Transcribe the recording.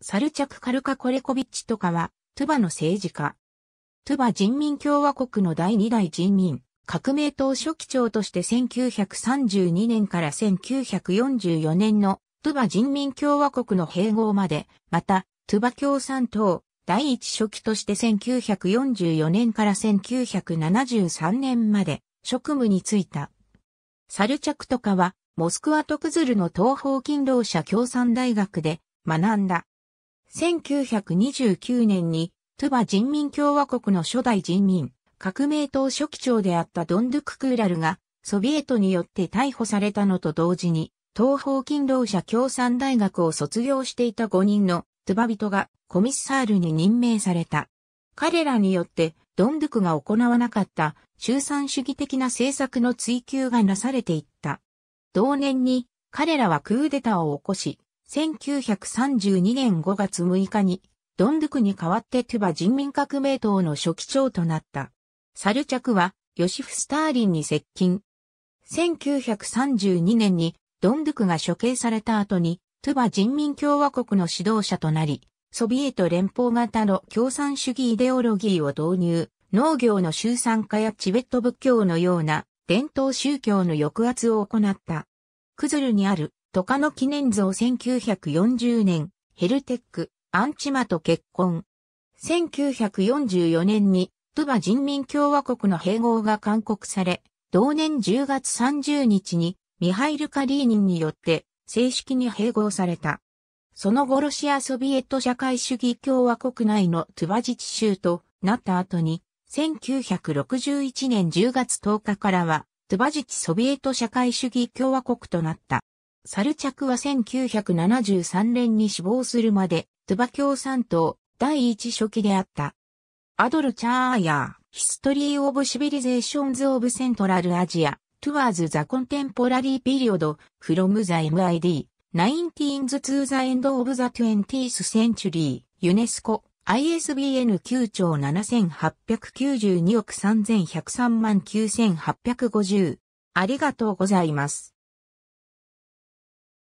サルチャク・カルカ・コレコビッチとかは、トゥバの政治家。トゥバ人民共和国の第二代人民、革命党書記長として1932年から1944年のトゥバ人民共和国の併合まで、また、トゥバ共産党、第一書記として1944年から1973年まで職務に就いた。サルチャクとかは、モスクワ・トクズルの東方勤労者共産大学で学んだ。1929年に、トゥバ人民共和国の初代人民、革命党書記長であったドンドゥククーラルが、ソビエトによって逮捕されたのと同時に、東方勤労者共産大学を卒業していた5人のトゥバ人がコミッサールに任命された。彼らによってドンドゥクが行わなかった中産主義的な政策の追求がなされていった。同年に彼らはクーデターを起こし、1932年5月6日に、ドンドゥクに代わってトゥバ人民革命党の初期長となった。サルチャクは、ヨシフ・スターリンに接近。1932年に、ドンドゥクが処刑された後に、トゥバ人民共和国の指導者となり、ソビエト連邦型の共産主義イデオロギーを導入、農業の集参化やチベット仏教のような伝統宗教の抑圧を行った。クズルにあるトカノ記念像1940年、ヘルテック、アンチマと結婚。1944年に、トゥバ人民共和国の併合が勧告され、同年10月30日に、ミハイル・カリーニンによって、正式に併合された。その後ロシア・ソビエト社会主義共和国内のトゥバ自治州となった後に、1961年10月10日からは、トゥバ自治ソビエト社会主義共和国となった。サルチャクは1973年に死亡するまで、トゥバ共産党第一書記であった。アドル・チャーヤー、ヒストリー・オブ・シビリゼーションズ・オブ・セントラル・アジア、トゥワーズ・ザ・コンテンポラリー・ピリオド、フロム・ザ・ MID、ナインティーンズ・ツー・ザ・エンド・オブ・ザ・トゥエンティース・センチュリー、ユネスコ、ISBN 9兆7892億3103万9850。ありがとうございます。